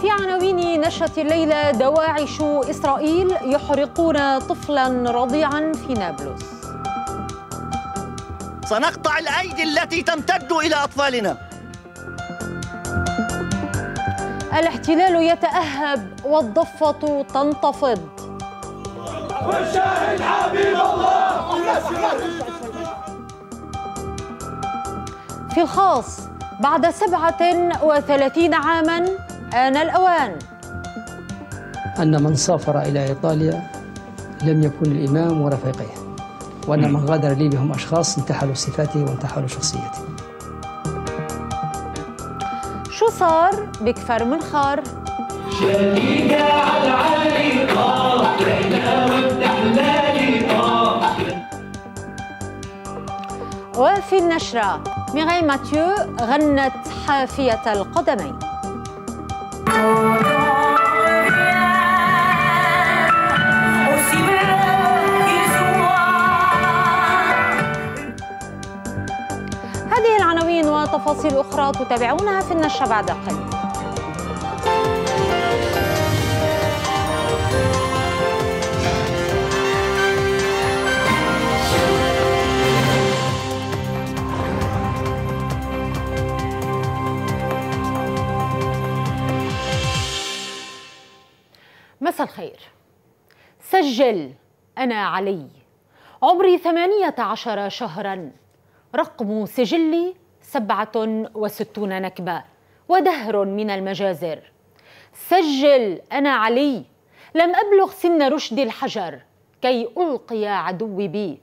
في عناوين نشرة الليلة دواعش إسرائيل يحرقون طفلا رضيعا في نابلس سنقطع الأيدي التي تمتد إلى أطفالنا الاحتلال يتأهب والضفة تنتفض والشاهد حبيب الله في الخاص بعد سبعة وثلاثين عاماً آن الأوان أن من سافر إلى إيطاليا لم يكن الإمام ورفيقيه وأن من غادر لي بهم أشخاص انتحلوا صفاته وانتحلوا شخصيته شو صار بكفر من خار؟ شديدة على العلاقة رحنا وابتحلالي وفي النشرة ميغاي ماتيو غنت حافية القدمين تفاصيل أخرى تتابعونها في النشرة بعد قليل مساء الخير سجل أنا علي عمري ثمانية عشر شهرا رقم سجلي سبعة وستون نكبة ودهر من المجازر سجل أنا علي لم أبلغ سن رشد الحجر كي ألقي عدوي بي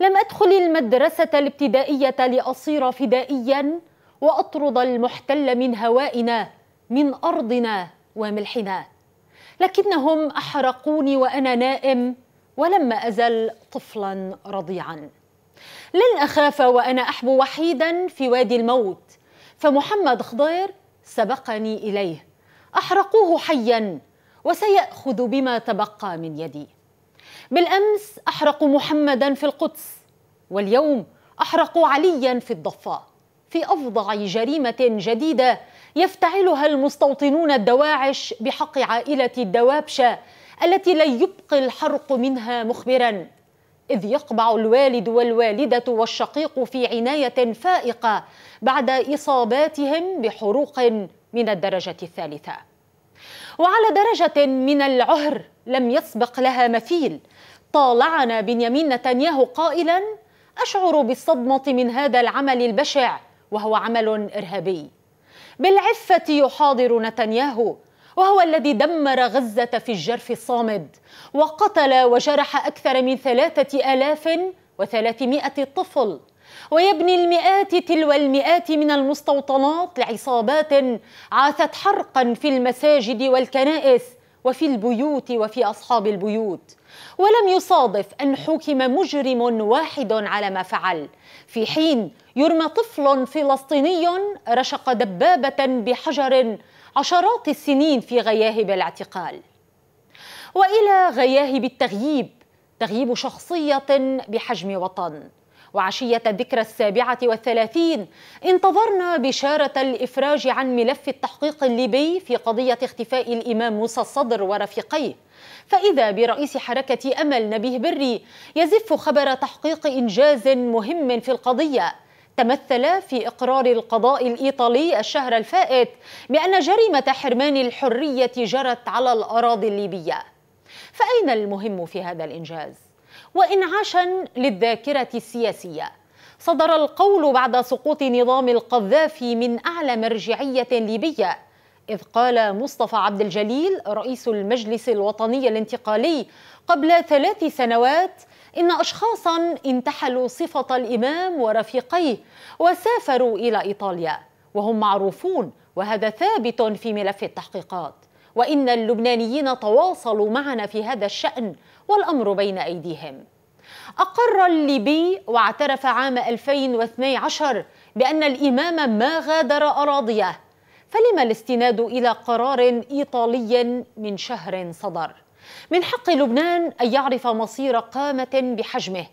لم أدخل المدرسة الابتدائية لأصير فدائيا وأطرد المحتل من هوائنا من أرضنا وملحنا لكنهم احرقوني وانا نائم ولم ازل طفلا رضيعا لن اخاف وانا احبو وحيدا في وادي الموت فمحمد خضير سبقني اليه احرقوه حيا وسياخذ بما تبقى من يدي بالامس احرقوا محمدا في القدس واليوم احرقوا عليا في الضفه في افظع جريمه جديده يفتعلها المستوطنون الدواعش بحق عائلة الدوابشة التي لا يبقي الحرق منها مخبرا إذ يقبع الوالد والوالدة والشقيق في عناية فائقة بعد إصاباتهم بحروق من الدرجة الثالثة وعلى درجة من العهر لم يسبق لها مثيل طالعنا بنيامين نتنياهو قائلا أشعر بالصدمة من هذا العمل البشع وهو عمل إرهابي بالعفة يحاضر نتنياهو وهو الذي دمر غزة في الجرف الصامد وقتل وجرح أكثر من ثلاثة آلاف وثلاثمائة طفل ويبني المئات تلو المئات من المستوطنات لعصابات عاثت حرقا في المساجد والكنائس وفي البيوت وفي أصحاب البيوت ولم يصادف أن حكم مجرم واحد على ما فعل في حين يرمى طفل فلسطيني رشق دبابة بحجر عشرات السنين في غياهب الاعتقال والى غياهب التغييب تغييب شخصيه بحجم وطن وعشيه الذكرى السابعه والثلاثين انتظرنا بشاره الافراج عن ملف التحقيق الليبي في قضيه اختفاء الامام موسى الصدر ورفيقيه فاذا برئيس حركه امل نبيه بري يزف خبر تحقيق انجاز مهم في القضيه تمثل في إقرار القضاء الإيطالي الشهر الفائت بأن جريمة حرمان الحرية جرت على الأراضي الليبية فأين المهم في هذا الإنجاز؟ وإنعاشا للذاكرة السياسية صدر القول بعد سقوط نظام القذافي من أعلى مرجعية ليبية إذ قال مصطفى عبد الجليل رئيس المجلس الوطني الانتقالي قبل ثلاث سنوات إن أشخاصا انتحلوا صفة الإمام ورفيقيه وسافروا إلى إيطاليا وهم معروفون وهذا ثابت في ملف التحقيقات وإن اللبنانيين تواصلوا معنا في هذا الشأن والأمر بين أيديهم أقر الليبي واعترف عام 2012 بأن الإمام ما غادر أراضيه فلما الاستناد إلى قرار إيطالي من شهر صدر؟ من حق لبنان أن يعرف مصير قامة بحجمه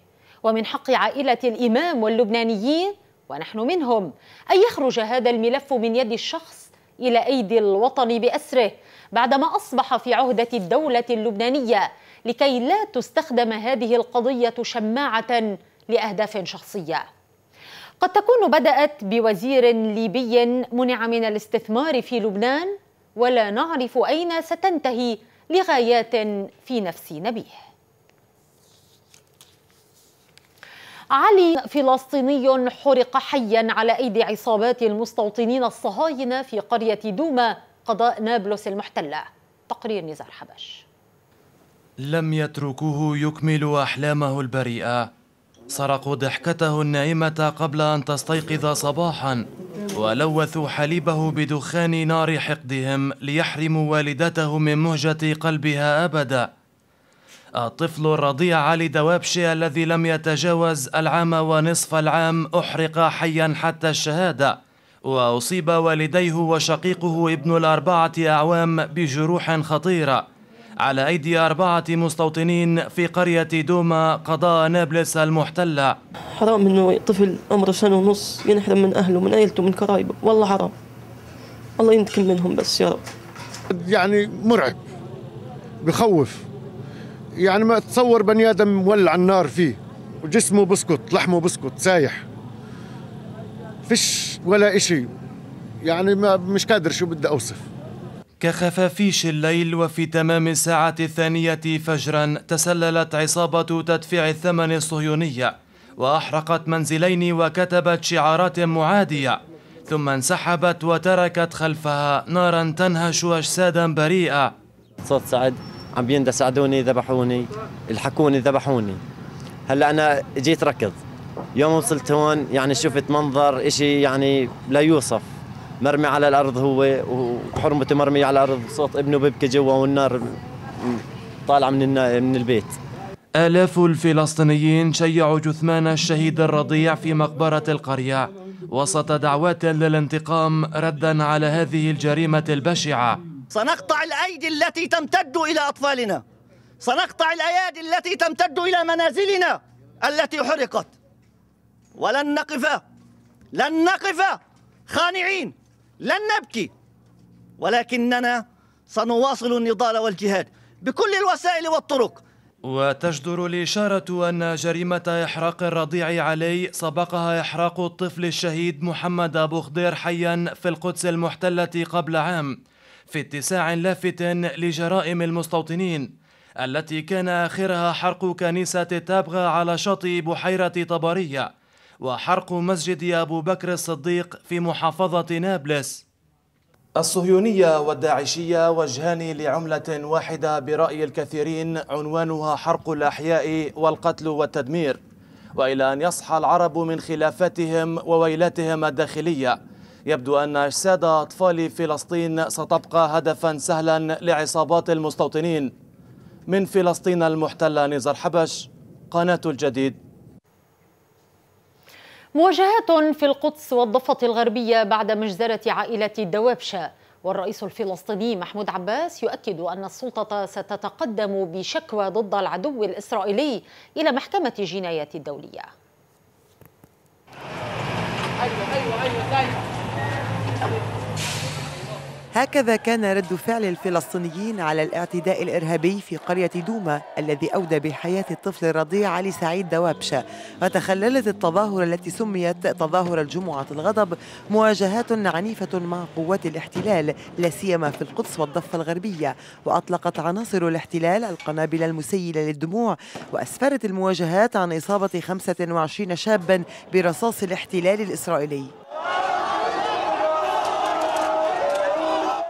ومن حق عائلة الإمام واللبنانيين ونحن منهم أن يخرج هذا الملف من يد الشخص إلى أيدي الوطن بأسره بعدما أصبح في عهدة الدولة اللبنانية لكي لا تستخدم هذه القضية شماعة لأهداف شخصية قد تكون بدأت بوزير ليبي منع من الاستثمار في لبنان ولا نعرف أين ستنتهي لغايات في نفس نبيه علي فلسطيني حرق حيا على ايدي عصابات المستوطنين الصهاينه في قريه دوما قضاء نابلس المحتله تقرير نزار حبش لم يتركوه يكمل احلامه البريئه سرقوا ضحكته النائمة قبل أن تستيقظ صباحا ولوثوا حليبه بدخان نار حقدهم ليحرموا والدته من مهجة قلبها أبدا الطفل الرضيع علي دوابشي الذي لم يتجاوز العام ونصف العام أحرق حيا حتى الشهادة وأصيب والديه وشقيقه ابن الأربعة أعوام بجروح خطيرة على أيدي أربعة مستوطنين في قرية دوما قضاء نابلس المحتلة حرام إنه طفل عمره سنة ونص ينحرم من أهله من عيلته من قرايبه والله حرام الله ينتقم منهم بس يا رب يعني مرعب بخوف يعني ما تصور بني آدم مولع النار فيه وجسمه بسكت لحمه بسكت سايح فيش ولا إشي يعني ما مش قادر شو بدي أوصف كخفافيش الليل وفي تمام الساعة الثانية فجرا تسللت عصابة تدفيع الثمن الصهيونية وأحرقت منزلين وكتبت شعارات معادية ثم انسحبت وتركت خلفها نارا تنهش أجسادا بريئة صوت سعد عم بيندى سعدوني ذبحوني الحكوني ذبحوني هلا انا جيت ركض يوم وصلت هون يعني شفت منظر اشي يعني لا يوصف مرمي على الارض هو وحرمته مرمي على الارض صوت ابنه بيبكي جوا والنار طالعه من من البيت آلاف الفلسطينيين شيعوا جثمان الشهيد الرضيع في مقبرة القرية وسط دعوات للانتقام ردا على هذه الجريمة البشعة سنقطع الأيدي التي تمتد إلى أطفالنا سنقطع الأيادي التي تمتد إلى منازلنا التي حرقت ولن نقف لن نقف خانعين لن نبكي ولكننا سنواصل النضال والجهاد بكل الوسائل والطرق وتجدر الإشارة أن جريمة إحراق الرضيع علي سبقها إحراق الطفل الشهيد محمد أبو خضير حيا في القدس المحتلة قبل عام في اتساع لافت لجرائم المستوطنين التي كان آخرها حرق كنيسة تابغا على شاطئ بحيرة طبرية وحرق مسجد أبو بكر الصديق في محافظة نابلس الصهيونية والداعشية وجهان لعملة واحدة برأي الكثيرين عنوانها حرق الأحياء والقتل والتدمير وإلى أن يصحى العرب من خلافاتهم وويلاتهم الداخلية يبدو أن أجساد أطفال فلسطين ستبقى هدفا سهلا لعصابات المستوطنين من فلسطين المحتلة نزار حبش قناة الجديد مواجهات في القدس والضفة الغربية بعد مجزرة عائلة الدوابشة والرئيس الفلسطيني محمود عباس يؤكد أن السلطة ستتقدم بشكوى ضد العدو الإسرائيلي إلى محكمة جنايات الدولية أيوة أيوة أيوة هكذا كان رد فعل الفلسطينيين على الاعتداء الإرهابي في قرية دوما الذي أودى بحياة الطفل الرضيع علي سعيد دوابشة وتخللت التظاهرة التي سميت تظاهر الجمعة الغضب مواجهات عنيفة مع قوات الاحتلال لا سيما في القدس والضفة الغربية وأطلقت عناصر الاحتلال القنابل المسيلة للدموع وأسفرت المواجهات عن إصابة 25 شابا برصاص الاحتلال الإسرائيلي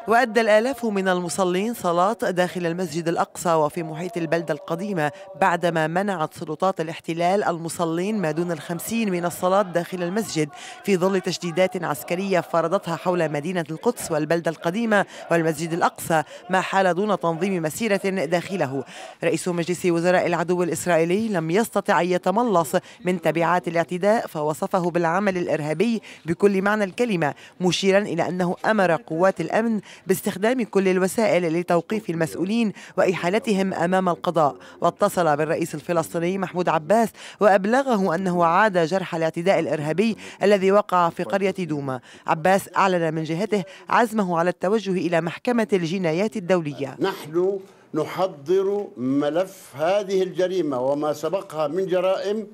وأدى الآلاف من المصلين صلاة داخل المسجد الأقصى وفي محيط البلدة القديمة بعدما منعت سلطات الاحتلال المصلين ما دون الخمسين من الصلاة داخل المسجد في ظل تشديدات عسكرية فرضتها حول مدينة القدس والبلدة القديمة والمسجد الأقصى ما حال دون تنظيم مسيرة داخله رئيس مجلس وزراء العدو الإسرائيلي لم يستطع أن يتملص من تبعات الاعتداء فوصفه بالعمل الإرهابي بكل معنى الكلمة مشيرا إلى أنه أمر قوات الأمن باستخدام كل الوسائل لتوقيف المسؤولين وإحالتهم أمام القضاء واتصل بالرئيس الفلسطيني محمود عباس وأبلغه أنه عاد جرح الاعتداء الإرهابي الذي وقع في قرية دوما عباس أعلن من جهته عزمه على التوجه إلى محكمة الجنايات الدولية نحن نحضر ملف هذه الجريمة وما سبقها من جرائم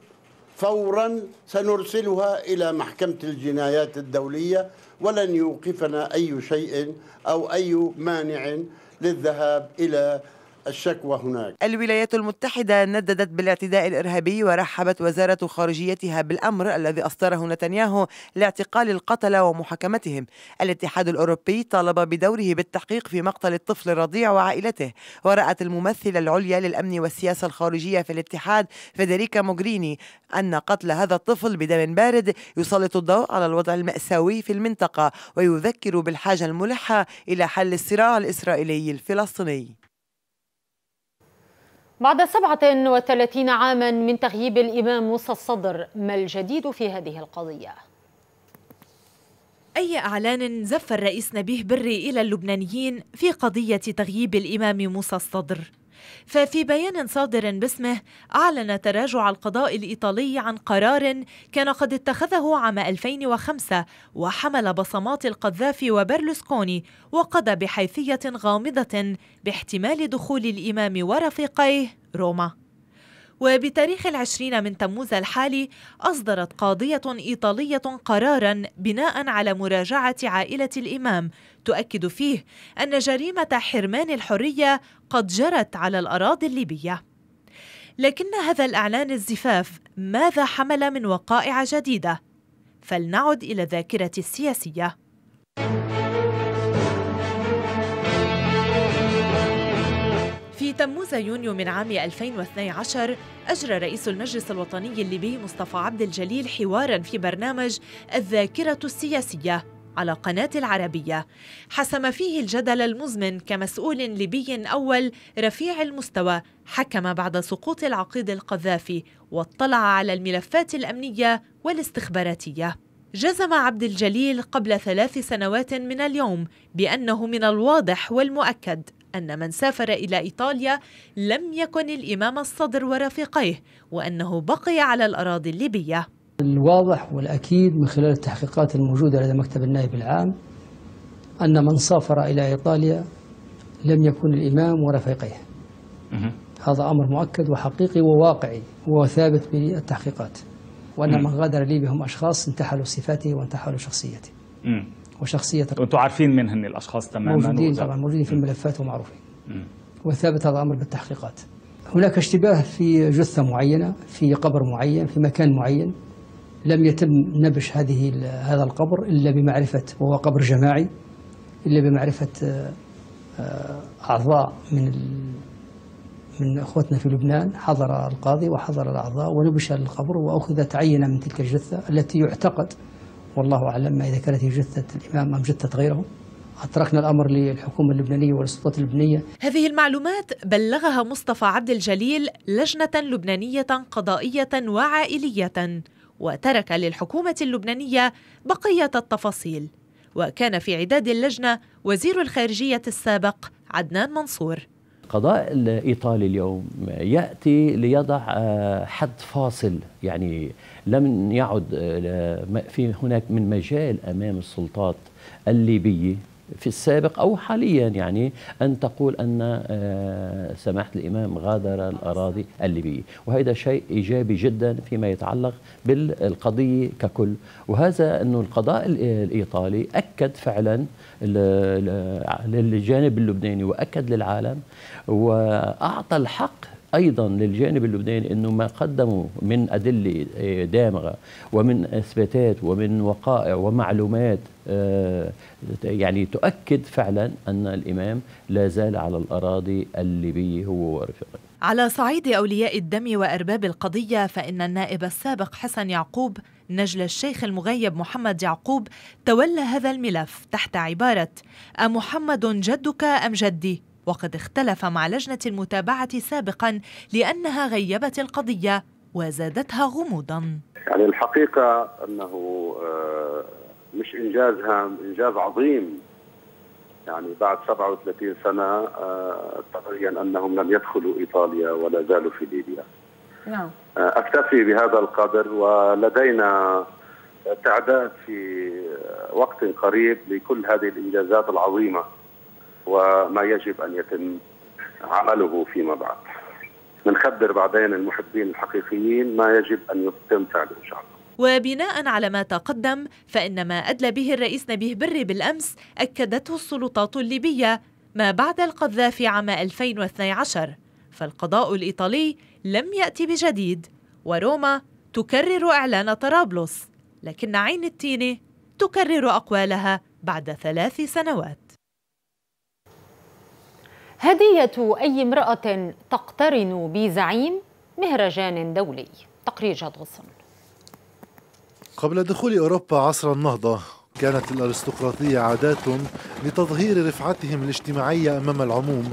فورا سنرسلها إلى محكمة الجنايات الدولية ولن يوقفنا أي شيء أو أي مانع للذهاب إلى الشكوى هناك الولايات المتحدة نددت بالاعتداء الإرهابي ورحبت وزارة خارجيتها بالأمر الذي أصدره نتنياهو لاعتقال القتلة ومحاكمتهم الاتحاد الأوروبي طالب بدوره بالتحقيق في مقتل الطفل الرضيع وعائلته ورأت الممثلة العليا للأمن والسياسة الخارجية في الاتحاد فيدريكا موغريني أن قتل هذا الطفل بدم بارد يسلط الضوء على الوضع المأساوي في المنطقة ويذكر بالحاجة الملحة إلى حل الصراع الإسرائيلي الفلسطيني بعد 37 عاما من تغييب الإمام موسى الصدر ما الجديد في هذه القضية؟ أي أعلان زف الرئيس نبيه بري إلى اللبنانيين في قضية تغييب الإمام موسى الصدر ففي بيان صادر باسمه أعلن تراجع القضاء الإيطالي عن قرار كان قد اتخذه عام 2005 وحمل بصمات القذافي وبرلسكوني وقضى بحيثية غامضة باحتمال دخول الإمام ورفيقيه روما وبتاريخ العشرين من تموز الحالي أصدرت قاضية إيطالية قرارا بناء على مراجعة عائلة الإمام تؤكد فيه أن جريمة حرمان الحرية قد جرت على الأراضي الليبية لكن هذا الإعلان الزفاف ماذا حمل من وقائع جديدة؟ فلنعد إلى الذاكرة السياسية تموز يونيو من عام 2012 أجرى رئيس المجلس الوطني الليبي مصطفى عبد الجليل حوارا في برنامج الذاكرة السياسية على قناة العربية حسم فيه الجدل المزمن كمسؤول ليبي أول رفيع المستوى حكم بعد سقوط العقيد القذافي واطلع على الملفات الأمنية والاستخباراتية جزم عبد الجليل قبل ثلاث سنوات من اليوم بأنه من الواضح والمؤكد أن من سافر إلى إيطاليا لم يكن الإمام الصدر ورفيقيه وأنه بقي على الأراضي الليبية الواضح والأكيد من خلال التحقيقات الموجودة لدى مكتب النائب العام أن من سافر إلى إيطاليا لم يكن الإمام ورفيقيه هذا أمر مؤكد وحقيقي وواقعي وثابت بالتحقيقات وأن من غادر ليبيا هم أشخاص انتحلوا صفاته وانتحلوا شخصيته وشخصية وانتم عارفين هن الأشخاص تماما موجودين طبعا موجودين في الملفات ومعروفين وثابت هذا الأمر بالتحقيقات هناك اشتباه في جثة معينة في قبر معين في مكان معين لم يتم نبش هذه هذا القبر إلا بمعرفة وهو قبر جماعي إلا بمعرفة آه، آه، أعضاء من من أخوتنا في لبنان حضر القاضي وحضر الأعضاء ونبش القبر وأخذت عينة من تلك الجثة التي يعتقد والله أعلم ما إذا كانت هي جثة الإمام أم جثة غيره اتركنا الأمر للحكومة اللبنانية والسلطات اللبنانية هذه المعلومات بلغها مصطفى عبد الجليل لجنة لبنانية قضائية وعائلية وترك للحكومة اللبنانية بقية التفاصيل وكان في عداد اللجنة وزير الخارجية السابق عدنان منصور القضاء الإيطالي اليوم يأتي ليضع آه، حد فاصل يعني لم يعد آه، في هناك من مجال أمام السلطات الليبية في السابق أو حاليا يعني أن تقول أن آه، سماحة الإمام غادر الأراضي الليبية وهذا شيء إيجابي جدا فيما يتعلق بالقضية ككل وهذا أن القضاء آه، الإيطالي أكد فعلا للجانب اللبناني وأكد للعالم وأعطى الحق ايضا للجانب اللبناني انه ما قدموا من ادله آه، دامغه ومن اثباتات ومن وقائع ومعلومات آه، يعني تؤكد فعلا ان الامام لا زال على الاراضي الليبيه هو ورفقه على صعيد اولياء الدم وارباب القضيه فان النائب السابق حسن يعقوب نجل الشيخ المغيب محمد يعقوب تولى هذا الملف تحت عباره أمحمد جدك ام جدي وقد اختلف مع لجنة المتابعة سابقا لأنها غيبت القضية وزادتها غموضا يعني الحقيقة أنه آه، مش إنجازها إنجاز عظيم يعني بعد 37 سنة آه، تبين أنهم لم يدخلوا إيطاليا ولا زالوا في ليبيا نعم آه، أكتفي بهذا القدر ولدينا تعداد في وقت قريب لكل هذه الإنجازات العظيمة وما يجب ان يتم عمله فيما بعد. بنخبر بعدين المحبين الحقيقيين ما يجب ان يتم فعله ان شاء الله. وبناء على ما تقدم فإن ما أدلى به الرئيس نبيه بري بالأمس أكدته السلطات الليبية ما بعد القذافي عام 2012 فالقضاء الإيطالي لم يأتي بجديد وروما تكرر إعلان طرابلس لكن عين التينة تكرر أقوالها بعد ثلاث سنوات هدية أي امرأة تقترن بزعيم مهرجان دولي تقرير جاد غصن قبل دخول أوروبا عصر النهضة كانت الأرستقراطية عادات لتظهير رفعتهم الاجتماعية أمام العموم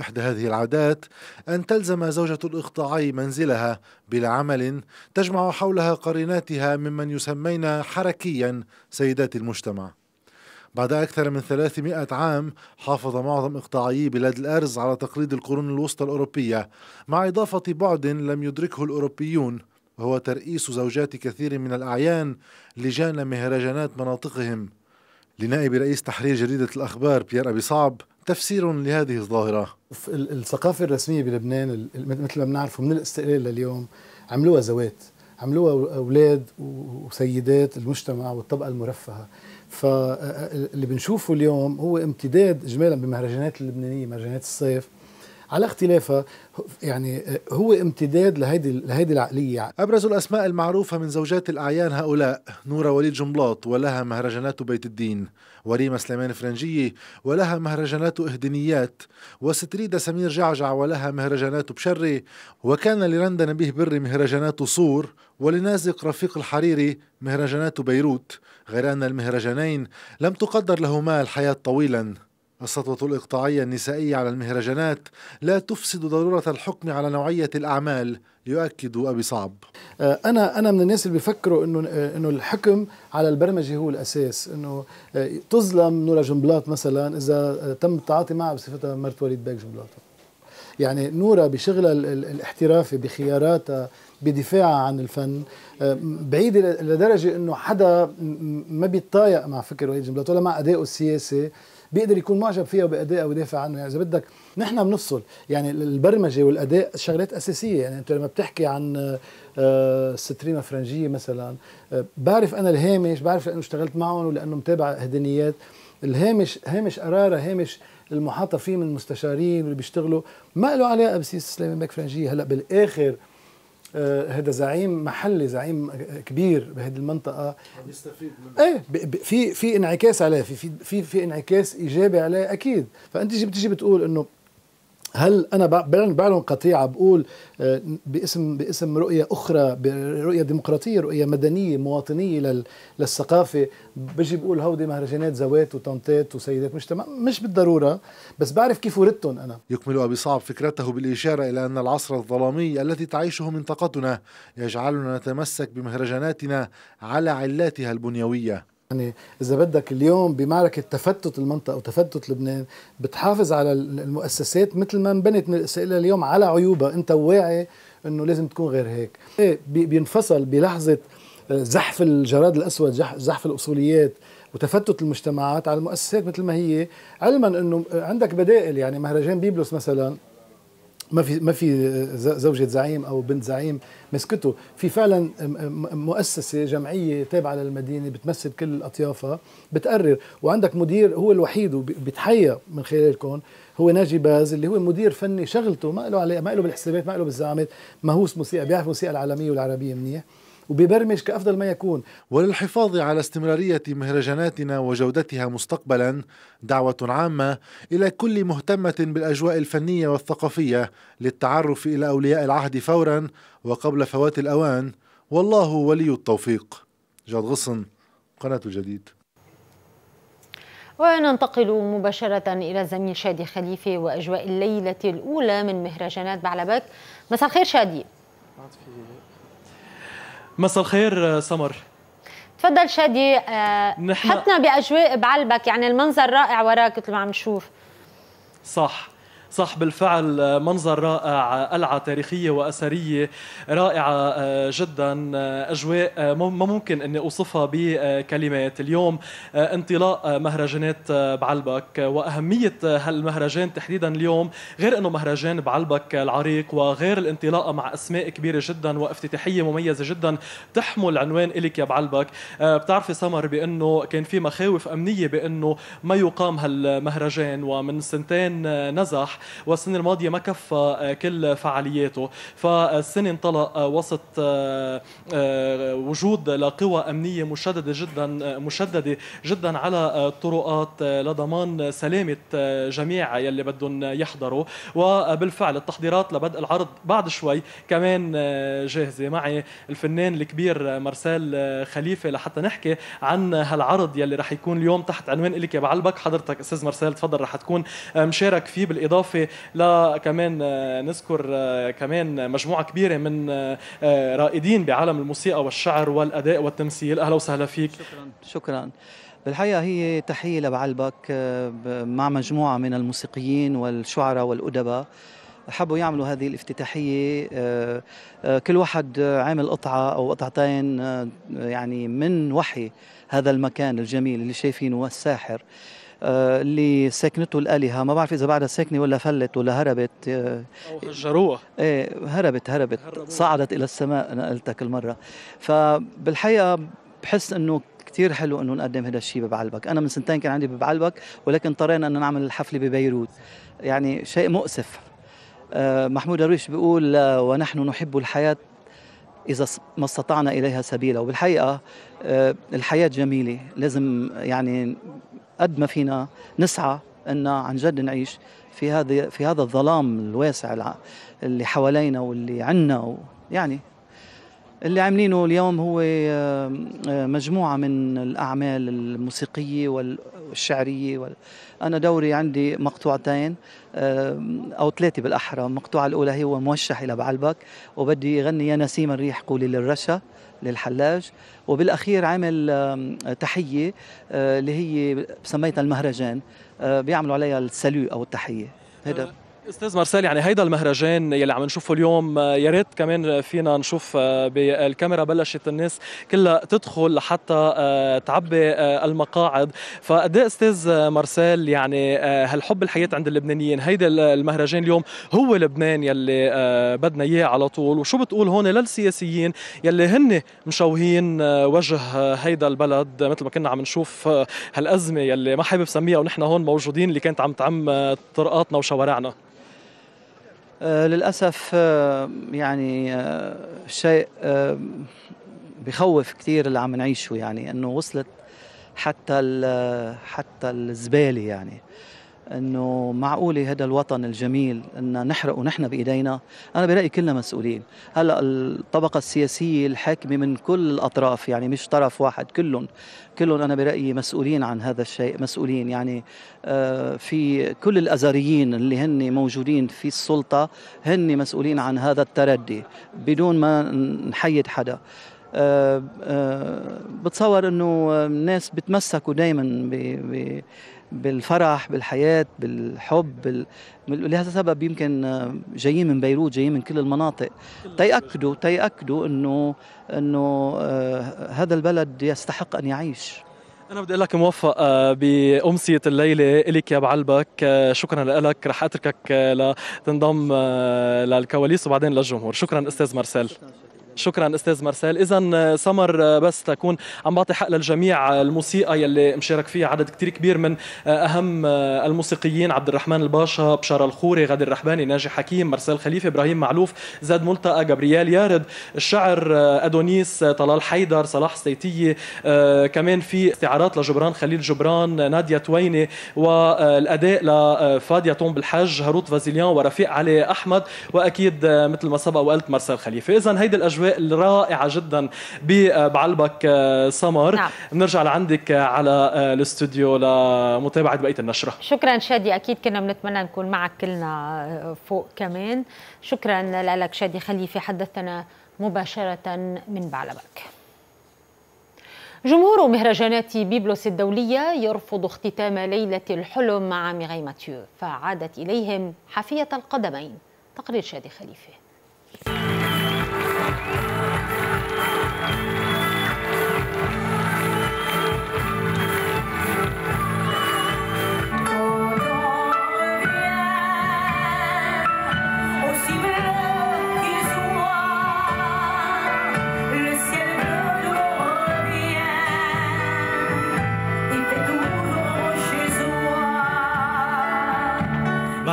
إحدى هذه العادات أن تلزم زوجة الإقطاعي منزلها بلا عمل تجمع حولها قريناتها ممن يسمين حركيا سيدات المجتمع بعد أكثر من 300 عام حافظ معظم إقطاعي بلاد الأرز على تقليد القرون الوسطى الأوروبية مع إضافة بعد لم يدركه الأوروبيون وهو ترئيس زوجات كثير من الأعيان لجان مهرجانات مناطقهم لنائب رئيس تحرير جريدة الأخبار بيير أبي صعب تفسير لهذه الظاهرة الثقافة الرسمية بلبنان مثل ما بنعرفه من الاستقلال لليوم عملوها زوات عملوها أولاد وسيدات المجتمع والطبقة المرفهة فاللي بنشوفه اليوم هو امتداد اجمالا بمهرجانات اللبنانيه مهرجانات الصيف على اختلافها يعني هو امتداد لهيدي لهيدي العقليه يعني. ابرز الاسماء المعروفه من زوجات الاعيان هؤلاء نوره وليد جنبلاط ولها مهرجانات بيت الدين وريما سليمان فرنجيه ولها مهرجانات اهدنيات وستريدا سمير جعجع ولها مهرجانات بشري وكان لرندا نبيه بري مهرجانات صور ولنازق رفيق الحريري مهرجانات بيروت غير أن المهرجانين لم تقدر لهما الحياة طويلا السطوة الإقطاعية النسائية على المهرجانات لا تفسد ضرورة الحكم على نوعية الأعمال يؤكد أبي صعب آه، أنا أنا من الناس اللي بيفكروا إنه آه، إنه الحكم على البرمجة هو الأساس إنه آه، تظلم نورا جنبلاط مثلا إذا تم التعاطي معها بصفتها مرت وليد بيك جنبلاط يعني نورا بشغلها الاحترافي بخياراتها بدفاعها عن الفن آه، بعيدة لدرجة أنه حدا ما بيتطايق مع فكر وليد جنبلاط ولا مع أدائه السياسي بيقدر يكون معجب فيها وبادائها ويدافع عنه يعني اذا بدك نحن بنفصل يعني البرمجه والاداء شغلات اساسيه يعني انت لما بتحكي عن آه، ستريما فرنجيه مثلا آه، بعرف انا الهامش بعرف لانه اشتغلت معهم ولانه متابع هدنيات الهامش هامش قراره هامش المحاطه فيه من مستشارين اللي بيشتغلوا ما له علاقه بسياسه سليمان باك فرنجيه هلا بالاخر آه، هذا زعيم محلي زعيم كبير بهذه المنطقه يستفيد منه ايه في في انعكاس عليه في في في انعكاس ايجابي عليه اكيد فانت جبت تجي بتقول انه هل انا بعلن قطيعه بقول آه، باسم باسم رؤيه اخرى رؤيه ديمقراطيه رؤيه مدنيه مواطنيه للثقافه بجي بقول هودي مهرجانات زوات وطنطات وسيدات مجتمع مش بالضروره بس بعرف كيف وردتهم انا يكمل ابي صعب فكرته بالاشاره الى ان العصر الظلامي الذي تعيشه منطقتنا يجعلنا نتمسك بمهرجاناتنا على علاتها البنيويه يعني اذا بدك اليوم بمعركه تفتت المنطقه وتفتت لبنان بتحافظ على المؤسسات مثل ما انبنت الى اليوم على عيوبها انت واعي انه لازم تكون غير هيك إيه، بينفصل بلحظه آه، زحف الجراد الاسود زحف الاصوليات وتفتت المجتمعات على المؤسسات مثل ما هي علما انه آه، عندك بدائل يعني مهرجان بيبلس مثلا ما في ما في آه، زوجة زعيم أو بنت زعيم مسكته في فعلا مؤسسة جمعية تابعة للمدينة بتمثل كل أطيافها بتقرر وعندك مدير هو الوحيد وبيتحيى من خلالكم هو ناجي باز اللي هو مدير فني شغلته ما له عليه ما له بالحسابات ما له بالزعامات مهووس موسيقى بيعرف موسيقى العالمية والعربية منيح وبيبرمج كأفضل ما يكون وللحفاظ على استمرارية مهرجاناتنا وجودتها مستقبلا دعوة عامة إلى كل مهتمة بالأجواء الفنية والثقافية للتعرف إلى أولياء العهد فورا وقبل فوات الأوان والله ولي التوفيق جاد غصن قناة الجديد وننتقل مباشرة إلى الزميل شادي خليفة وأجواء الليلة الأولى من مهرجانات بعلبك مساء الخير شادي مساء الخير آه، سمر تفضل شادي آه، حطنا باجواء بعلبك يعني المنظر رائع وراك مثل ما عم نشوف صح صح بالفعل منظر رائع قلعة تاريخية وأثرية رائعة آه، جدا آه، أجواء آه، ما ممكن أني أوصفها بكلمات اليوم انطلاق مهرجانات بعلبك وأهمية هالمهرجان تحديدا اليوم غير أنه مهرجان بعلبك العريق وغير الانطلاقة مع أسماء كبيرة جدا وافتتاحية مميزة جدا تحمل عنوان إلك يا بعلبك بتعرفي سمر بأنه كان في مخاوف أمنية بأنه ما يقام هالمهرجان ومن سنتين نزح والسنه الماضيه ما كفى آه، كل فعالياته فالسنه انطلق آه، وسط آه، وجود لقوى امنيه مشدده جدا مشدده جدا على الطرقات لضمان سلامه جميع يلي بدهم يحضروا وبالفعل التحضيرات لبدء العرض بعد شوي كمان جاهزه معي الفنان الكبير مرسال خليفه لحتى نحكي عن هالعرض يلي رح يكون اليوم تحت عنوان الك يا بعلبك حضرتك استاذ مرسال تفضل رح تكون مشارك فيه بالاضافه بالاضافه كمان آه، نذكر آه، كمان مجموعه كبيره من آه، رائدين بعالم الموسيقى والشعر والاداء والتمثيل اهلا وسهلا فيك شكرا شكرا بالحقيقة هي تحية لبعلبك مع مجموعة من الموسيقيين والشعراء والأدباء حبوا يعملوا هذه الافتتاحية كل واحد عامل قطعة أو قطعتين يعني من وحي هذا المكان الجميل اللي شايفينه الساحر آه، اللي سكنته الآلهة ما بعرف إذا بعدها ساكنة ولا فلت ولا هربت آه، أو هجروها إيه هربت هربت هربوها. صعدت إلى السماء أنا قلتها كل مرة فبالحقيقة بحس إنه كثير حلو انه نقدم هذا الشيء ببعلبك انا من سنتين كان عندي ببعلبك ولكن اضطرينا انه نعمل الحفله ببيروت يعني شيء مؤسف آه، محمود درويش بيقول ونحن نحب الحياه إذا ما استطعنا إليها سبيلا وبالحقيقة الحياة جميلة لازم يعني قد ما فينا نسعى ان عن جد نعيش في هذه في هذا الظلام الواسع اللي حوالينا واللي عنا يعني اللي عاملينه اليوم هو مجموعة من الأعمال الموسيقية والشعرية أنا دوري عندي مقطوعتين أو ثلاثة بالأحرى المقطوعة الأولى هي موشح إلى بعلبك وبدي أغني يا نسيم الريح قولي للرشا للحلاج وبالاخير عمل تحيه آه، اللي هي سميتها المهرجان آه، بيعملوا عليها السلو او التحيه هذا استاذ مارسيل يعني هيدا المهرجان يلي عم نشوفه اليوم يا ريت كمان فينا نشوف آه، بالكاميرا بلشت الناس كلها تدخل لحتى آه، تعبي آه، المقاعد فقد إيه استاذ مارسيل يعني هالحب الحياه عند اللبنانيين هيدا المهرجان اليوم هو لبنان يلي بدنا اياه على طول وشو بتقول هون للسياسيين يلي هن مشوهين وجه هيدا البلد مثل ما كنا عم نشوف هالازمه يلي ما حابب سميها ونحن هون موجودين اللي كانت عم تعم طرقاتنا وشوارعنا آه، للأسف آه، يعني آه، شيء بخوف كثير اللي عم نعيشه يعني انه وصلت حتى حتى الزباله يعني انه معقوله هذا الوطن الجميل ان نحرقه نحن بايدينا انا برايي كلنا مسؤولين هلا الطبقه السياسيه الحاكمه من كل الاطراف يعني مش طرف واحد كلهم كلهم انا برايي مسؤولين عن هذا الشيء مسؤولين يعني آه، في كل الازاريين اللي هن موجودين في السلطه هن مسؤولين عن هذا التردي بدون ما نحيد حدا آه، آه، بتصور انه الناس بتمسكوا دائما بالفرح بالحياة بالحب بال... لهذا السبب يمكن آه، جايين من بيروت جايين من كل المناطق تيأكدوا تيأكدوا أنه أنه آه، هذا البلد يستحق أن يعيش أنا بدي أقول لك موفق آه، بأمسية الليلة إلك يا بعلبك شكرا لك رح أتركك لتنضم للكواليس وبعدين للجمهور شكرا أستاذ مارسيل شكرا استاذ مارسيل اذا آه، سمر آه، بس تكون عم بعطي حق للجميع آه، الموسيقى يلي مشارك فيها عدد كتير كبير من اهم الموسيقيين عبد الرحمن الباشا بشارة الخوري غادر الرحباني ناجي حكيم مارسيل خليفه ابراهيم معلوف زاد ملتقى جابرييل يارد الشعر ادونيس طلال حيدر صلاح سيتية كمان في استعارات لجبران خليل جبران ناديه تويني والاداء لفاديا توم بالحج هاروت فازيليان ورفيق علي احمد واكيد مثل ما سبق وقلت مارسيل خليفه اذا هيدي الاجواء الاجواء الرائعه جدا بعلبك آه، سمر نعم. بنرجع لعندك آه، على آه، الاستوديو لمتابعه بقيه النشره شكرا شادي اكيد كنا بنتمنى نكون معك كلنا فوق كمان شكرا لك شادي خليفه حدثنا مباشره من بعلبك جمهور مهرجانات بيبلوس الدولية يرفض اختتام ليلة الحلم مع ميغي ماتيو فعادت إليهم حافية القدمين تقرير شادي خليفه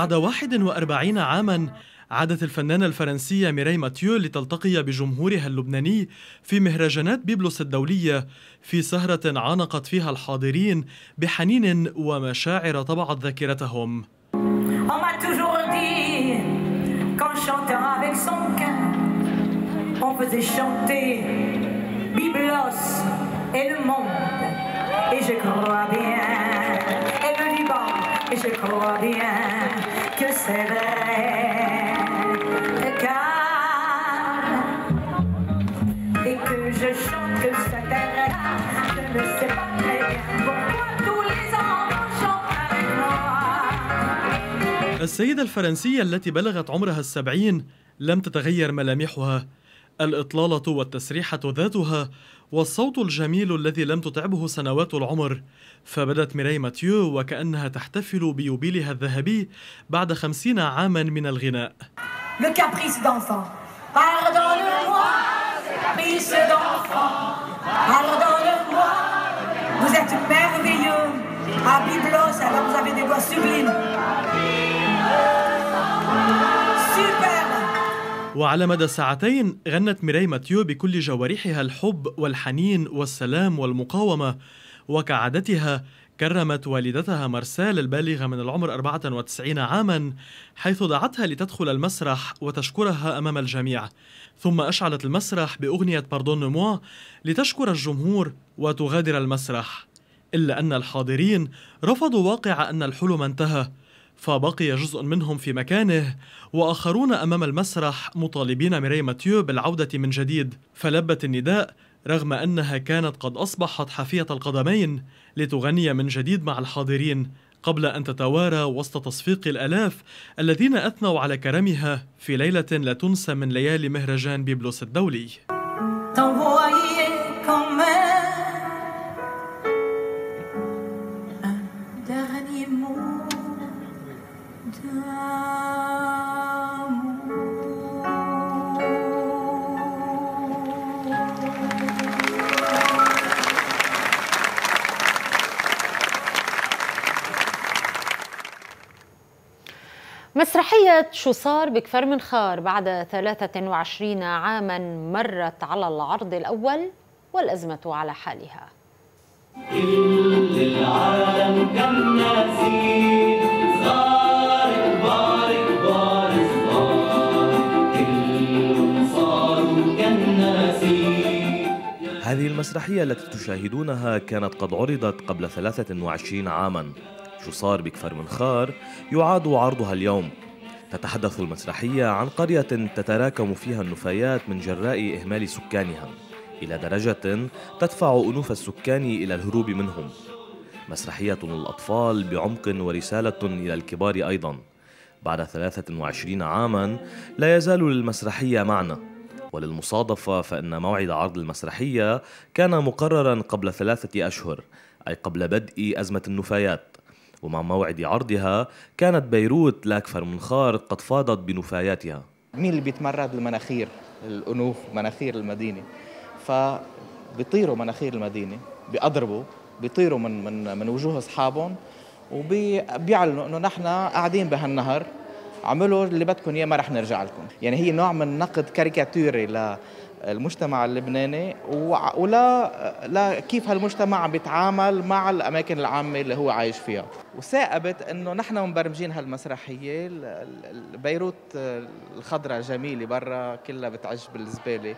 بعد 41 عاما عادت الفنانة الفرنسية ميري ماتيو لتلتقي بجمهورها اللبناني في مهرجانات بيبلوس الدولية في سهرة عانقت فيها الحاضرين بحنين ومشاعر طبعت ذاكرتهم Et je crois bien, et le Liban, et je crois bien. السيدة الفرنسية التي بلغت عمرها السبعين لم تتغير ملامحها الإطلالة والتسريحة ذاتها والصوت الجميل الذي لم تتعبه سنوات العمر فبدت ميراي ماتيو وكأنها تحتفل بيوبيلها الذهبي بعد خمسين عاما من الغناء ah, Super. وعلى مدى ساعتين غنت ميراي ماتيو بكل جوارحها الحب والحنين والسلام والمقاومة وكعادتها كرمت والدتها مارسيل البالغة من العمر 94 عاما حيث دعتها لتدخل المسرح وتشكرها أمام الجميع ثم أشعلت المسرح بأغنية باردون موا لتشكر الجمهور وتغادر المسرح إلا أن الحاضرين رفضوا واقع أن الحلم انتهى فبقي جزء منهم في مكانه وآخرون أمام المسرح مطالبين ميري ماتيو بالعودة من جديد فلبت النداء رغم أنها كانت قد أصبحت حافية القدمين لتغني من جديد مع الحاضرين قبل أن تتوارى وسط تصفيق الألاف الذين أثنوا على كرمها في ليلة لا تنسى من ليالي مهرجان بيبلوس الدولي مسرحية شو صار بكفر من خار بعد 23 عاما مرت على العرض الأول والأزمة على حالها كل العالم كان كبار كبار صغار كلهم صاروا كان هذه المسرحية التي تشاهدونها كانت قد عرضت قبل 23 عاما شو صار بكفر منخار يعاد عرضها اليوم تتحدث المسرحية عن قرية تتراكم فيها النفايات من جراء إهمال سكانها إلى درجة تدفع أنوف السكان إلى الهروب منهم مسرحية للأطفال بعمق ورسالة إلى الكبار أيضا بعد 23 عاما لا يزال للمسرحية معنى وللمصادفة فإن موعد عرض المسرحية كان مقررا قبل ثلاثة أشهر أي قبل بدء أزمة النفايات ومع موعد عرضها كانت بيروت لاكفر من خارق قد فاضت بنفاياتها مين اللي بيتمرد المناخير الأنوف مناخير المدينة فبيطيروا مناخير المدينة بيضربوا بيطيروا من من من وجوه أصحابهم وبيعلنوا إنه نحن قاعدين بهالنهر اعملوا اللي بدكم اياه ما رح نرجع لكم يعني هي نوع من نقد كاريكاتوري للمجتمع اللبناني ولا لا كيف هالمجتمع عم بيتعامل مع الاماكن العامه اللي هو عايش فيها وثائبت انه نحن مبرمجين هالمسرحيه بيروت الخضراء جميله برا كلها بتعج بالزباله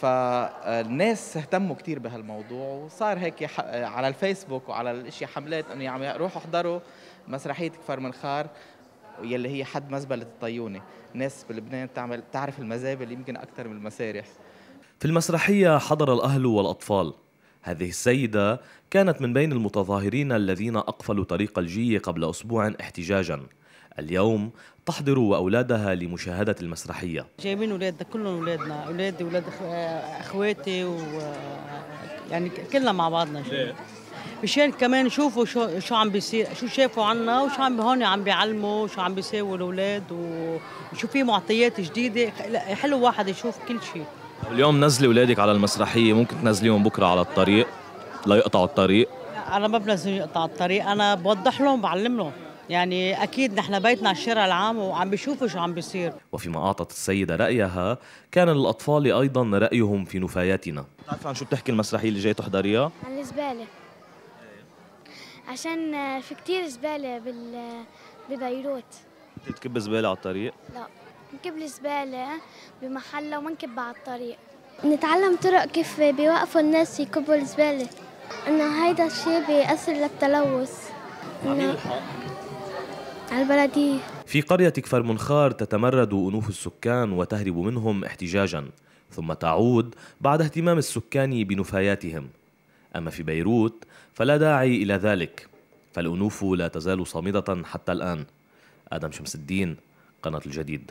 فالناس اهتموا كثير بهالموضوع وصار هيك على الفيسبوك وعلى الاشياء حملات انه يعني روحوا احضروا مسرحيه كفر منخار يلي هي حد مزبلة الطيونة ناس بلبنان تعمل تعرف المزابل يمكن أكثر من المسارح في المسرحية حضر الأهل والأطفال هذه السيدة كانت من بين المتظاهرين الذين أقفلوا طريق الجي قبل أسبوع احتجاجاً اليوم تحضر وأولادها لمشاهدة المسرحية جايبين أولادنا كلهم أولادنا أولادي أولاد أخواتي و... يعني كلنا مع بعضنا جايبين مشان كمان يشوفوا شو شو عم بيصير شو شافوا عنا وشو عم هون عم بيعلموا شو عم بيساووا الاولاد وشو في معطيات جديده حلو واحد يشوف كل شيء اليوم نزلي اولادك على المسرحيه ممكن تنزليهم بكره على الطريق ليقطعوا الطريق انا ما بنزل يقطع الطريق انا بوضح لهم بعلم لهم يعني اكيد نحن بيتنا على الشارع العام وعم بيشوفوا شو عم بيصير وفيما اعطت السيده رايها كان الاطفال ايضا رايهم في نفاياتنا بتعرفي عن شو بتحكي المسرحيه اللي جاي تحضريها عن الزباله عشان في كتير زبالة بال ببيروت بتكب زبالة على الطريق؟ لا نكب الزبالة وما ومنكبها على الطريق نتعلم طرق كيف بيوقفوا الناس يكبوا الزبالة إنه هيدا الشيء بيأثر للتلوث إنه... على البلدية في قرية كفر منخار تتمرد أنوف السكان وتهرب منهم احتجاجا ثم تعود بعد اهتمام السكان بنفاياتهم أما في بيروت فلا داعي إلى ذلك فالأنوف لا تزال صامدة حتى الآن آدم شمس الدين قناة الجديد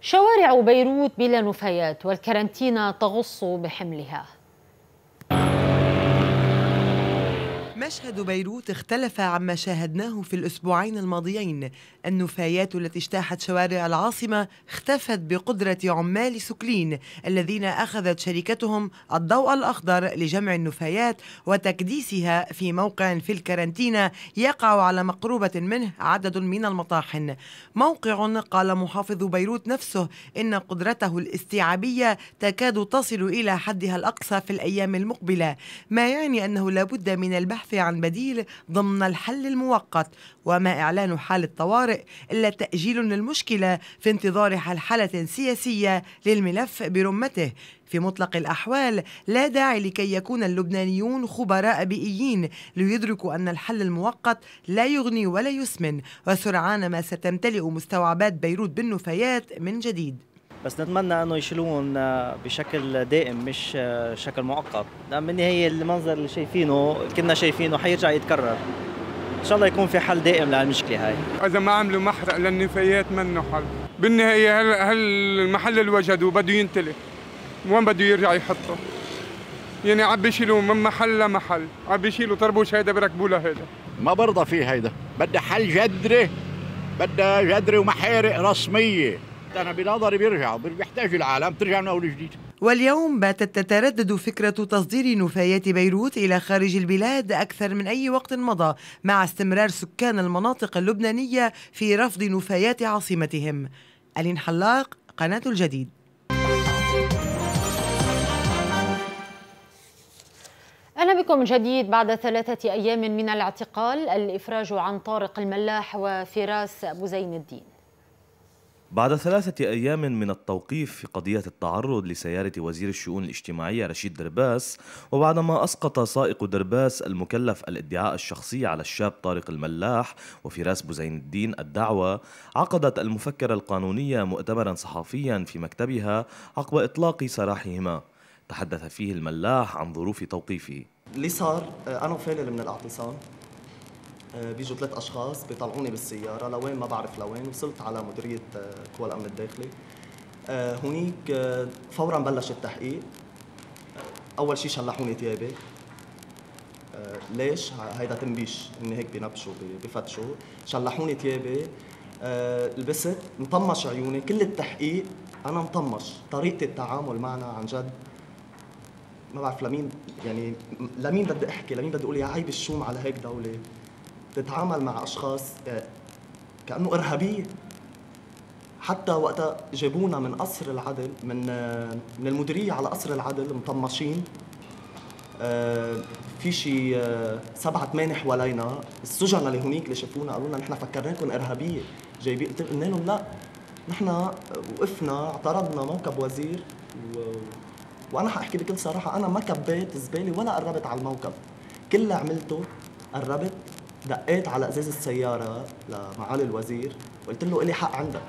شوارع بيروت بلا نفايات والكارنتينا تغص بحملها مشهد بيروت اختلف عما شاهدناه في الأسبوعين الماضيين النفايات التي اجتاحت شوارع العاصمة اختفت بقدرة عمال سكلين الذين أخذت شركتهم الضوء الأخضر لجمع النفايات وتكديسها في موقع في الكارنتينا يقع على مقربة منه عدد من المطاحن موقع قال محافظ بيروت نفسه إن قدرته الاستيعابية تكاد تصل إلى حدها الأقصى في الأيام المقبلة ما يعني أنه لابد من البحث البحث عن بديل ضمن الحل المؤقت وما إعلان حال الطوارئ إلا تأجيل للمشكلة في انتظار حلحلة سياسية للملف برمته في مطلق الأحوال لا داعي لكي يكون اللبنانيون خبراء بيئيين ليدركوا أن الحل المؤقت لا يغني ولا يسمن وسرعان ما ستمتلئ مستوعبات بيروت بالنفايات من جديد بس نتمنى انه يشيلوهم آه، بشكل دائم مش آه، شكل مؤقت لان هي المنظر اللي شايفينه كنا شايفينه حيرجع يتكرر ان شاء الله يكون في حل دائم لهالمشكله هاي اذا ما عملوا محرق للنفايات منه حل بالنهايه هل هل المحل اللي وجدوه بده ينتلي وين بده يرجع يحطه يعني عم بيشيلوا من محل لمحل عم بيشيلوا طربوش هيدا بركبوا له هيدا ما برضى فيه هيدا بدها حل جدري بدها جدري ومحارق رسميه انا بنظري بيرجعوا بيحتاج العالم ترجع من اول جديد واليوم باتت تتردد فكرة تصدير نفايات بيروت إلى خارج البلاد أكثر من أي وقت مضى مع استمرار سكان المناطق اللبنانية في رفض نفايات عاصمتهم ألين حلاق قناة الجديد أهلا بكم من جديد بعد ثلاثة أيام من الاعتقال الإفراج عن طارق الملاح وفراس أبو زين الدين بعد ثلاثة أيام من التوقيف في قضية التعرض لسيارة وزير الشؤون الاجتماعية رشيد درباس وبعدما أسقط سائق درباس المكلف الادعاء الشخصي على الشاب طارق الملاح وفراس بوزين الدين الدعوة عقدت المفكرة القانونية مؤتمرا صحفيا في مكتبها عقب إطلاق سراحهما تحدث فيه الملاح عن ظروف توقيفه آه، اللي صار أنا وفلل من الاعتصام آه، بيجوا ثلاث اشخاص بيطلعوني بالسياره لوين ما بعرف لوين وصلت على مديريه قوى آه، الامن الداخلي آه، هونيك فورا بلش التحقيق اول شيء شلحوني ثيابي ليش هيدا تنبيش ان هيك بنبشوا بفتشوا شلحوني ثيابي لبست مطمش عيوني كل التحقيق انا مطمش طريقه التعامل معنا عن جد ما بعرف لمين يعني لمين بدي احكي لمين بدي اقول يا عيب الشوم على هيك دوله تتعامل مع اشخاص آه، كانه ارهابيه حتى وقتها جابونا من قصر العدل من آه، من المديريه على قصر العدل مطمشين آه، في شي سبعة ثمان حوالينا السجناء اللي هونيك اللي شافونا قالوا لنا نحن فكرناكم ارهابيه جايبين قلنا لهم لا نحن وقفنا اعترضنا موكب وزير و... وانا حاحكي بكل صراحه انا ما كبيت زباله ولا قربت على الموكب كل اللي عملته قربت دقيت على ازاز السياره لمعالي الوزير وقلت له الي حق عندك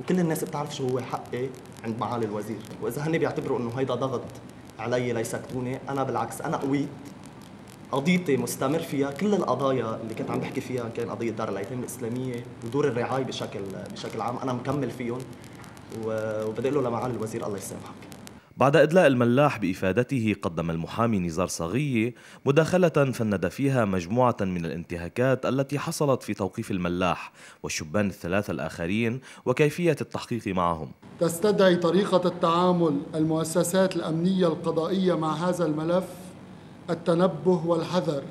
وكل الناس بتعرف شو هو حقي إيه عند معالي الوزير واذا هن بيعتبروا انه هيدا ضغط علي ليسكتوني انا بالعكس انا قويت قضيتي مستمر فيها كل القضايا اللي كنت عم بحكي فيها كان قضيه دار الايتام الاسلاميه ودور الرعايه بشكل بشكل عام انا مكمل فيهم وبدي اقول له لمعالي الوزير الله يسامحك بعد إدلاء الملاح بإفادته قدم المحامي نزار صغية مداخلة فند فيها مجموعة من الانتهاكات التي حصلت في توقيف الملاح والشبان الثلاثة الآخرين وكيفية التحقيق معهم تستدعي طريقة التعامل المؤسسات الأمنية القضائية مع هذا الملف التنبه والحذر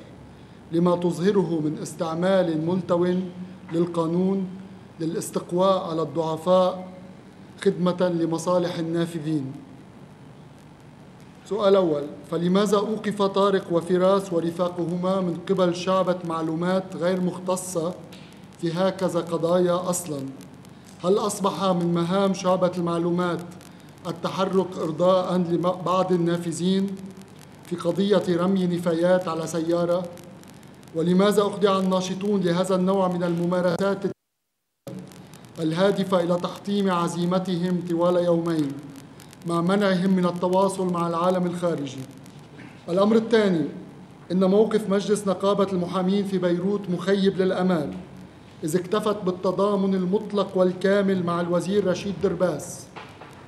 لما تظهره من استعمال ملتو للقانون للاستقواء على الضعفاء خدمة لمصالح النافذين سؤال أول فلماذا أوقف طارق وفراس ورفاقهما من قبل شعبة معلومات غير مختصة في هكذا قضايا أصلا هل أصبح من مهام شعبة المعلومات التحرك إرضاء لبعض النافذين في قضية رمي نفايات على سيارة ولماذا أخدع الناشطون لهذا النوع من الممارسات الهادفة إلى تحطيم عزيمتهم طوال يومين مع منعهم من التواصل مع العالم الخارجي الأمر الثاني إن موقف مجلس نقابة المحامين في بيروت مخيب للأمال إذ اكتفت بالتضامن المطلق والكامل مع الوزير رشيد درباس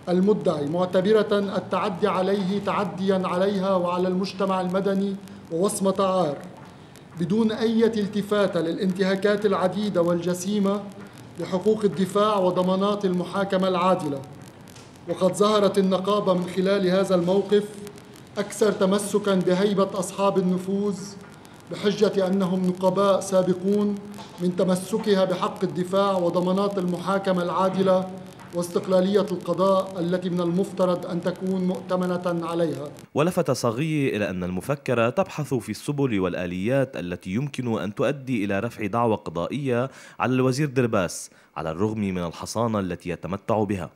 المدعي معتبرة التعدي عليه تعديا عليها وعلى المجتمع المدني ووصمة عار بدون أي التفاتة للانتهاكات العديدة والجسيمة لحقوق الدفاع وضمانات المحاكمة العادلة وقد ظهرت النقابة من خلال هذا الموقف أكثر تمسكاً بهيبة أصحاب النفوذ بحجة أنهم نقباء سابقون من تمسكها بحق الدفاع وضمانات المحاكمة العادلة واستقلالية القضاء التي من المفترض أن تكون مؤتمنة عليها ولفت صغي إلى أن المفكرة تبحث في السبل والآليات التي يمكن أن تؤدي إلى رفع دعوى قضائية على الوزير درباس على الرغم من الحصانة التي يتمتع بها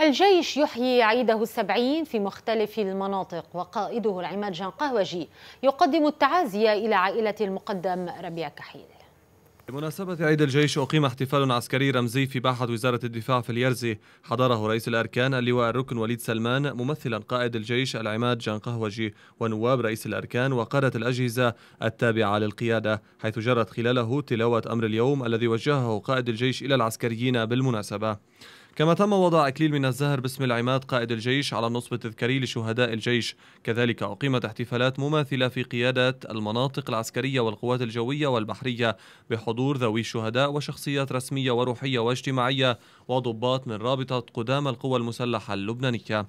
الجيش يحيي عيده السبعين في مختلف المناطق وقائده العماد جان قهوجي يقدم التعازي إلى عائلة المقدم ربيع كحيل بمناسبة عيد الجيش أقيم احتفال عسكري رمزي في باحة وزارة الدفاع في اليرزي حضره رئيس الأركان اللواء الركن وليد سلمان ممثلا قائد الجيش العماد جان قهوجي ونواب رئيس الأركان وقادة الأجهزة التابعة للقيادة حيث جرت خلاله تلاوة أمر اليوم الذي وجهه قائد الجيش إلى العسكريين بالمناسبة كما تم وضع أكليل من الزهر باسم العماد قائد الجيش على النصب التذكاري لشهداء الجيش كذلك أقيمت احتفالات مماثلة في قيادة المناطق العسكرية والقوات الجوية والبحرية بحضور ذوي الشهداء وشخصيات رسمية وروحية واجتماعية وضباط من رابطة قدام القوى المسلحة اللبنانية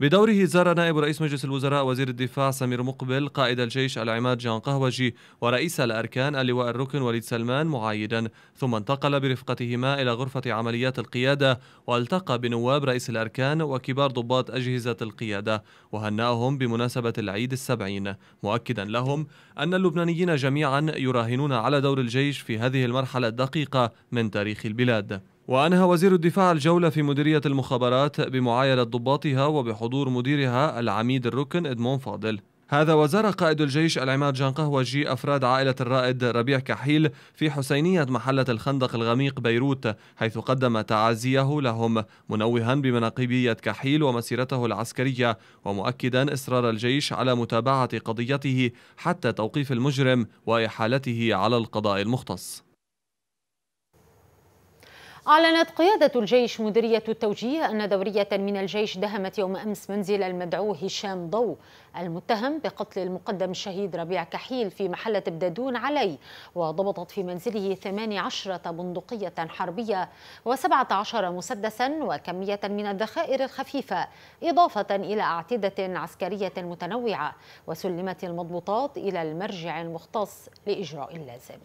بدوره زار نائب رئيس مجلس الوزراء وزير الدفاع سمير مقبل قائد الجيش العماد جان قهوجي ورئيس الأركان اللواء الركن وليد سلمان معايدا ثم انتقل برفقتهما إلى غرفة عمليات القيادة والتقى بنواب رئيس الأركان وكبار ضباط أجهزة القيادة وهنأهم بمناسبة العيد السبعين مؤكدا لهم أن اللبنانيين جميعا يراهنون على دور الجيش في هذه المرحلة الدقيقة من تاريخ البلاد وأنهى وزير الدفاع الجولة في مديرية المخابرات بمعاينة ضباطها وبحضور مديرها العميد الركن إدمون فاضل هذا وزار قائد الجيش العماد جان قهوجي أفراد عائلة الرائد ربيع كحيل في حسينية محلة الخندق الغميق بيروت حيث قدم تعازيه لهم منوها بمناقبية كحيل ومسيرته العسكرية ومؤكدا إصرار الجيش على متابعة قضيته حتى توقيف المجرم وإحالته على القضاء المختص أعلنت قيادة الجيش مديرية التوجيه أن دورية من الجيش دهمت يوم أمس منزل المدعو هشام ضو المتهم بقتل المقدم الشهيد ربيع كحيل في محلة بدادون علي وضبطت في منزله 18 بندقية حربية و17 مسدسا وكمية من الذخائر الخفيفة إضافة إلى أعتدة عسكرية متنوعة وسلمت المضبوطات إلى المرجع المختص لإجراء اللازم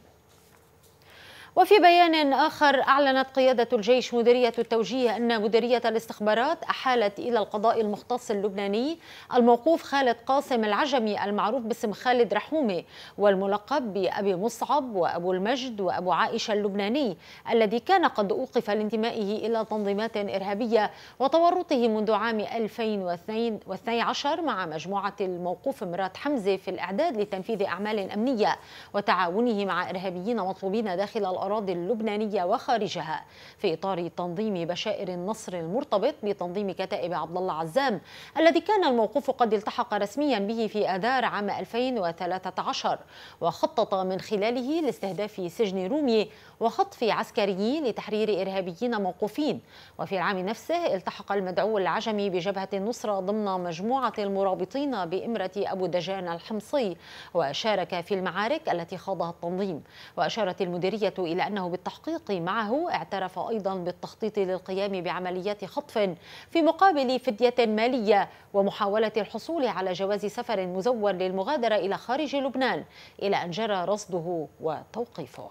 وفي بيان آخر أعلنت قيادة الجيش مديرية التوجيه أن مديرية الاستخبارات أحالت إلى القضاء المختص اللبناني الموقوف خالد قاسم العجمي المعروف باسم خالد رحومي والملقب بأبي مصعب وأبو المجد وأبو عائشة اللبناني الذي كان قد أوقف لانتمائه إلى تنظيمات إرهابية وتورطه منذ عام 2012 مع مجموعة الموقوف مرات حمزة في الإعداد لتنفيذ أعمال أمنية وتعاونه مع إرهابيين مطلوبين داخل الأراضي اللبنانية وخارجها في إطار تنظيم بشائر النصر المرتبط بتنظيم كتائب عبد الله عزام الذي كان الموقوف قد التحق رسميا به في آذار عام 2013 وخطط من خلاله لاستهداف سجن رومي وخطف عسكريين لتحرير إرهابيين موقوفين وفي العام نفسه التحق المدعو العجمي بجبهة النصرة ضمن مجموعة المرابطين بإمرة أبو دجان الحمصي وشارك في المعارك التي خاضها التنظيم وأشارت المديرية إلى أنه بالتحقيق معه اعترف أيضا بالتخطيط للقيام بعمليات خطف في مقابل فدية مالية ومحاولة الحصول على جواز سفر مزور للمغادرة إلى خارج لبنان إلى أن جرى رصده وتوقيفه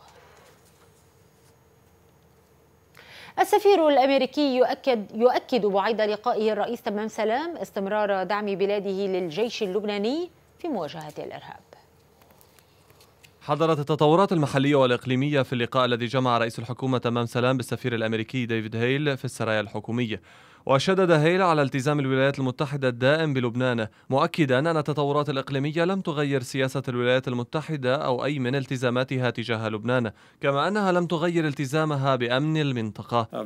السفير الامريكي يؤكد يؤكد بعيد لقائه الرئيس تمام سلام استمرار دعم بلاده للجيش اللبناني في مواجهه الارهاب حضرت التطورات المحلية والإقليمية في اللقاء الذي جمع رئيس الحكومة تمام سلام بالسفير الأمريكي ديفيد هيل في السرايا الحكومية وشدد هيل على التزام الولايات المتحدة الدائم بلبنان مؤكدا أن التطورات الإقليمية لم تغير سياسة الولايات المتحدة أو أي من التزاماتها تجاه لبنان كما أنها لم تغير التزامها بأمن المنطقة uh,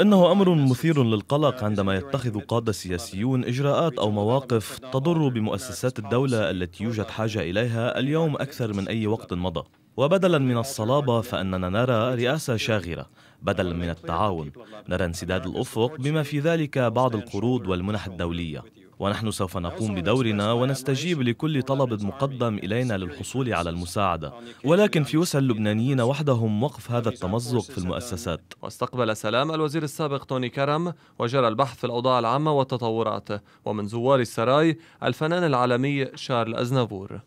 إنه أمر مثير للقلق عندما يتخذ قادة سياسيون إجراءات أو مواقف تضر بمؤسسات الدولة التي يوجد حاجة إليها اليوم أكثر من أي وقت مضى وبدلا من الصلابة فأننا نرى رئاسة شاغرة بدلا من التعاون نرى انسداد الأفق بما في ذلك بعض القروض والمنح الدولية ونحن سوف نقوم بدورنا ونستجيب لكل طلب مقدم إلينا للحصول على المساعدة ولكن في وسع اللبنانيين وحدهم وقف هذا التمزق في المؤسسات واستقبل سلام الوزير السابق توني كرم وجرى البحث في الأوضاع العامة والتطورات ومن زوار السراي الفنان العالمي شارل أزنافور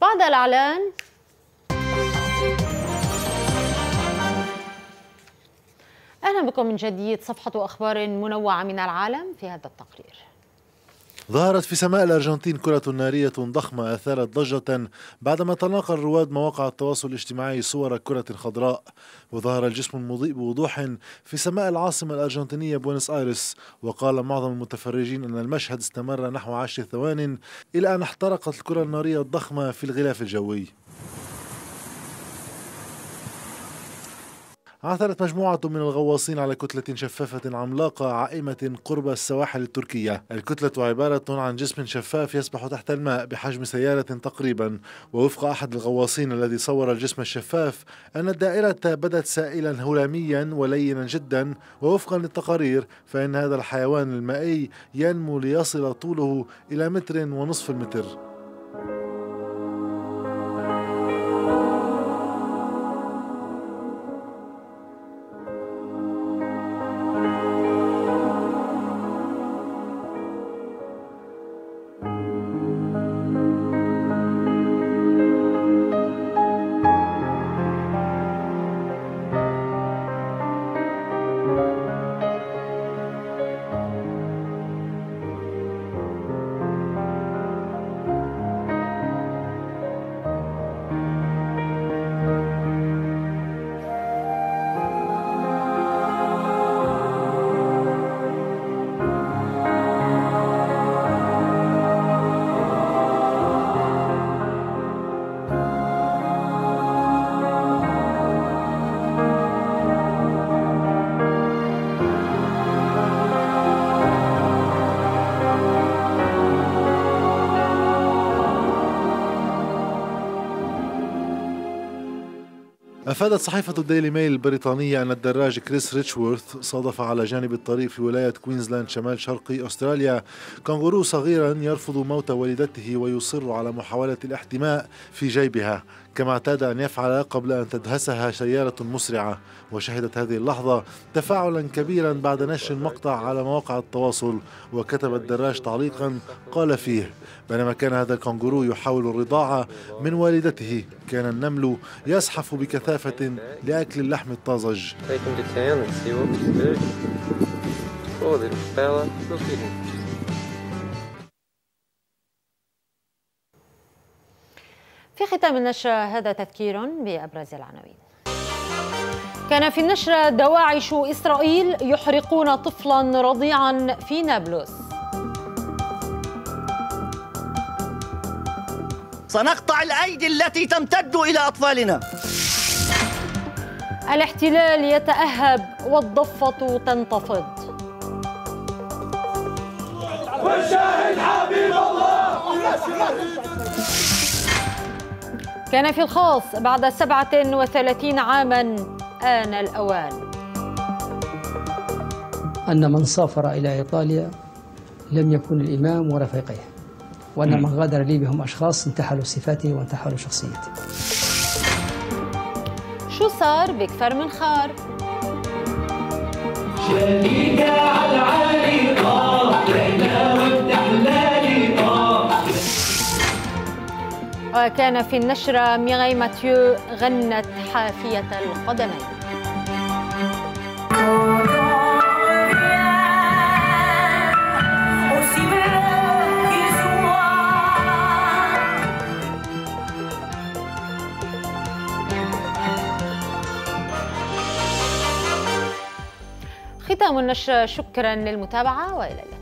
بعد الإعلان أهلا بكم من جديد صفحة أخبار منوعة من العالم في هذا التقرير ظهرت في سماء الأرجنتين كرة نارية ضخمة أثارت ضجة بعدما تناقل رواد مواقع التواصل الاجتماعي صور كرة خضراء وظهر الجسم المضيء بوضوح في سماء العاصمة الأرجنتينية بوينس آيرس وقال معظم المتفرجين أن المشهد استمر نحو عشر ثوان إلى أن احترقت الكرة النارية الضخمة في الغلاف الجوي عثرت مجموعة من الغواصين على كتلة شفافة عملاقة عائمة قرب السواحل التركية الكتلة عبارة عن جسم شفاف يسبح تحت الماء بحجم سيارة تقريبا ووفق أحد الغواصين الذي صور الجسم الشفاف أن الدائرة بدت سائلا هلاميا ولينا جدا ووفقا للتقارير فإن هذا الحيوان المائي ينمو ليصل طوله إلى متر ونصف المتر أفادت صحيفة الديلي ميل البريطانية أن الدراج كريس ريتشورث صادف على جانب الطريق في ولاية كوينزلاند شمال شرقي أستراليا كنغورو صغيرا يرفض موت والدته ويصر على محاولة الاحتماء في جيبها كما اعتاد أن يفعل قبل أن تدهسها سيارة مسرعة وشهدت هذه اللحظة تفاعلا كبيرا بعد نشر المقطع على مواقع التواصل وكتب الدراج تعليقا قال فيه بينما كان هذا الكنغرو يحاول الرضاعة من والدته كان النمل يزحف بكثافة لأكل اللحم الطازج في ختام النشرة هذا تذكير بأبرز العناوين كان في النشرة دواعش إسرائيل يحرقون طفلا رضيعا في نابلس سنقطع الأيدي التي تمتد إلى أطفالنا الاحتلال يتأهب والضفة تنتفض والشاهد حبيب الله كان في الخاص بعد 37 عاما آن الأوان أن من سافر إلى إيطاليا لم يكن الإمام ورفيقيه وأن من غادر لي بهم أشخاص انتحلوا صفاته وانتحلوا شخصيته شو صار بكفر من خار شريكة على العالي وكان في النشرة ميغاي ماتيو غنت حافية القدمين ختام النشرة شكرا للمتابعة وإلى اللقاء